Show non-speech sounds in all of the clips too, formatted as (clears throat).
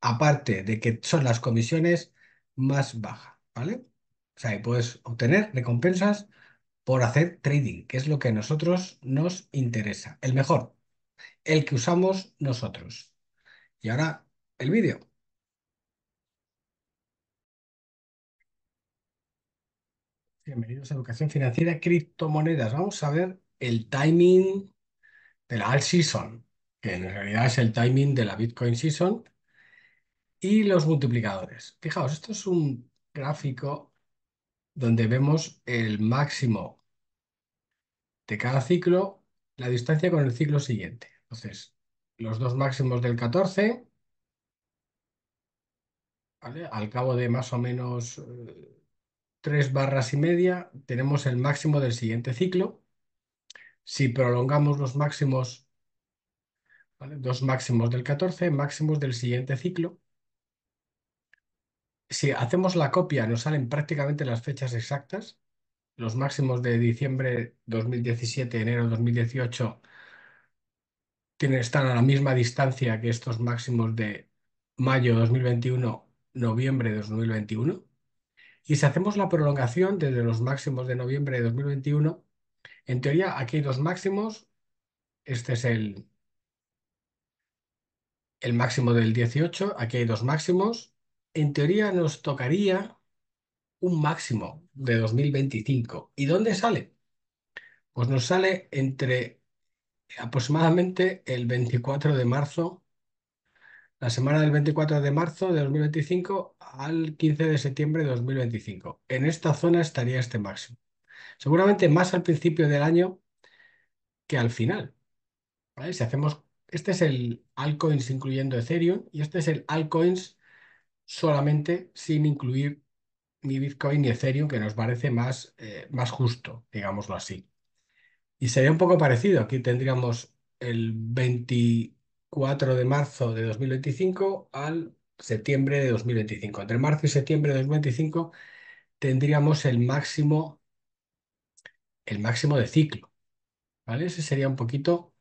aparte de que son las comisiones más bajas, ¿vale? O sea, puedes obtener recompensas por hacer trading, que es lo que a nosotros nos interesa, el mejor, el que usamos nosotros. Y ahora el vídeo. Bienvenidos a Educación Financiera Criptomonedas. Vamos a ver el timing de la All season, que en realidad es el timing de la Bitcoin season, y los multiplicadores. Fijaos, esto es un gráfico donde vemos el máximo de cada ciclo, la distancia con el ciclo siguiente. Entonces, los dos máximos del 14, al cabo de más o menos eh, tres barras y media, tenemos el máximo del siguiente ciclo. Si prolongamos los máximos, dos máximos del 14, máximos del siguiente ciclo, si hacemos la copia, nos salen prácticamente las fechas exactas, los máximos de diciembre 2017, enero 2018, tienen, están a la misma distancia que estos máximos de mayo 2021, noviembre de 2021. Y si hacemos la prolongación desde los máximos de noviembre de 2021, en teoría aquí hay dos máximos. Este es el, el máximo del 18, aquí hay dos máximos, en teoría nos tocaría un máximo de 2025. ¿Y dónde sale? Pues nos sale entre aproximadamente el 24 de marzo, la semana del 24 de marzo de 2025 al 15 de septiembre de 2025. En esta zona estaría este máximo. Seguramente más al principio del año que al final. Si hacemos, este es el altcoins incluyendo Ethereum y este es el altcoins solamente sin incluir ni Bitcoin ni Ethereum, que nos parece más, eh, más justo, digámoslo así. Y sería un poco parecido. Aquí tendríamos el 24 de marzo de 2025 al septiembre de 2025. Entre marzo y septiembre de 2025 tendríamos el máximo, el máximo de ciclo. ¿vale? Ese sería un poquito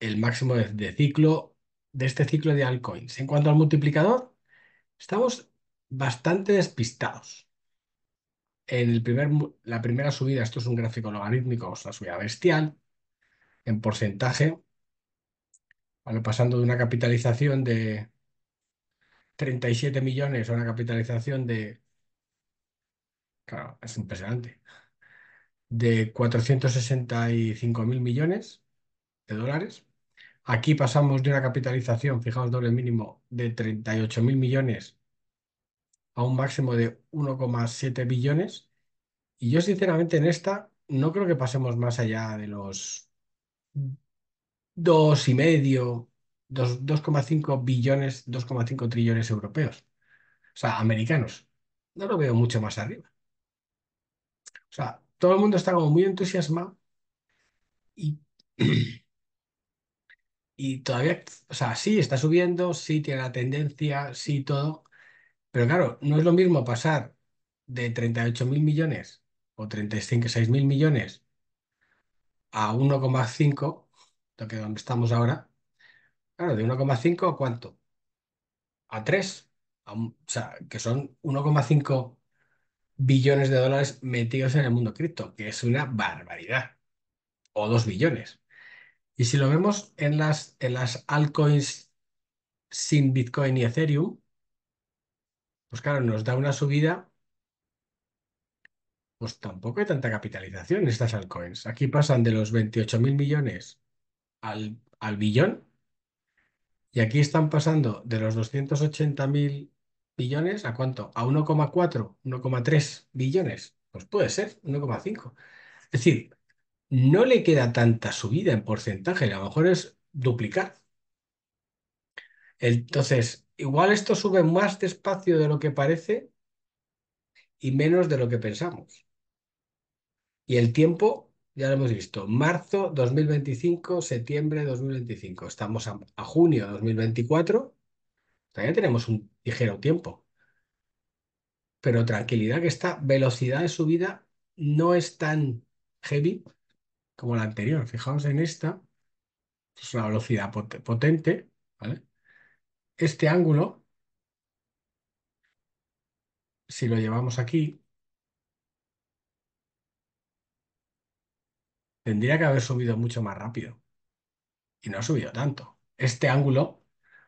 el máximo de ciclo de este ciclo de altcoins. En cuanto al multiplicador, Estamos bastante despistados. En el primer, la primera subida, esto es un gráfico logarítmico, es una subida bestial, en porcentaje, bueno, pasando de una capitalización de 37 millones a una capitalización de, claro, es impresionante, de 465 mil millones de dólares Aquí pasamos de una capitalización, fijaos, doble mínimo, de 38.000 millones a un máximo de 1,7 billones. Y yo, sinceramente, en esta no creo que pasemos más allá de los 2,5, 2,5 billones, 2,5 trillones europeos. O sea, americanos. No lo veo mucho más arriba. O sea, todo el mundo está como muy entusiasmado y (clears throat) y todavía, o sea, sí, está subiendo, sí tiene la tendencia, sí todo, pero claro, no es lo mismo pasar de 38 mil millones o 6 mil millones a 1,5, lo que donde estamos ahora, claro, de 1,5 a cuánto? A 3, o sea, que son 1,5 billones de dólares metidos en el mundo cripto, que es una barbaridad, o 2 billones. Y si lo vemos en las, en las altcoins sin Bitcoin y Ethereum, pues claro, nos da una subida, pues tampoco hay tanta capitalización en estas altcoins. Aquí pasan de los 28 mil millones al, al billón y aquí están pasando de los 280 mil billones a cuánto? A 1,4, 1,3 billones. Pues puede ser, 1,5. Es decir, no le queda tanta subida en porcentaje, a lo mejor es duplicar. Entonces, igual esto sube más despacio de lo que parece y menos de lo que pensamos. Y el tiempo, ya lo hemos visto, marzo 2025, septiembre 2025. Estamos a, junio 2024, todavía tenemos un ligero tiempo. Pero tranquilidad que esta velocidad de subida no es tan heavy como la anterior. Fijaos en esta, es una velocidad potente, ¿vale? Este ángulo, si lo llevamos aquí, tendría que haber subido mucho más rápido. Y no ha subido tanto. Este ángulo,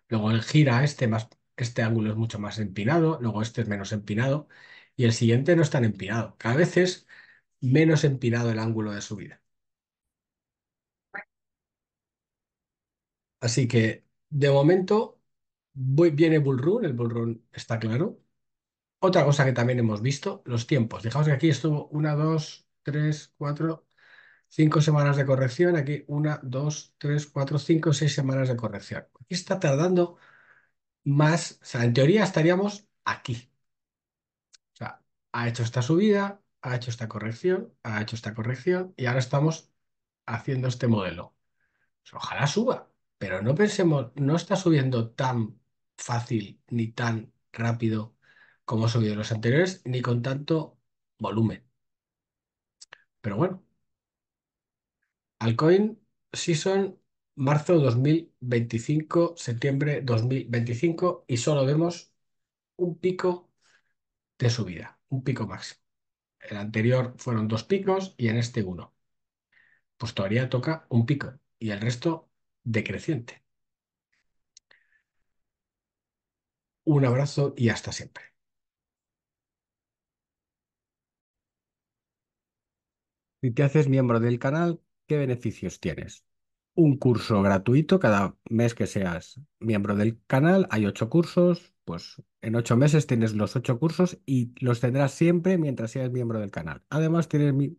luego el gira este más, este ángulo es mucho más empinado, luego este es menos empinado, y el siguiente no es tan empinado. Cada vez es menos empinado el ángulo de subida. Así que, de momento, viene Bull el Bull está claro. Otra cosa que también hemos visto, los tiempos. Fijaos que aquí estuvo una, dos, tres, cuatro, cinco semanas de corrección. Aquí una, dos, tres, cuatro, cinco, seis semanas de corrección. Aquí está tardando más, o sea, en teoría estaríamos aquí. O sea, ha hecho esta subida, ha hecho esta corrección, ha hecho esta corrección y ahora estamos haciendo este modelo. Pues ojalá suba. Pero no pensemos, no está subiendo tan fácil ni tan rápido como ha subido los anteriores, ni con tanto volumen. Pero bueno. Alcoin Season, marzo 2025, septiembre 2025, y solo vemos un pico de subida, un pico máximo. El anterior fueron dos picos y en este uno. Pues todavía toca un pico y el resto decreciente. Un abrazo y hasta siempre. Si te haces miembro del canal, ¿qué beneficios tienes? Un curso gratuito cada mes que seas miembro del canal. Hay ocho cursos, pues en ocho meses tienes los ocho cursos y los tendrás siempre mientras seas miembro del canal. Además, tienes mi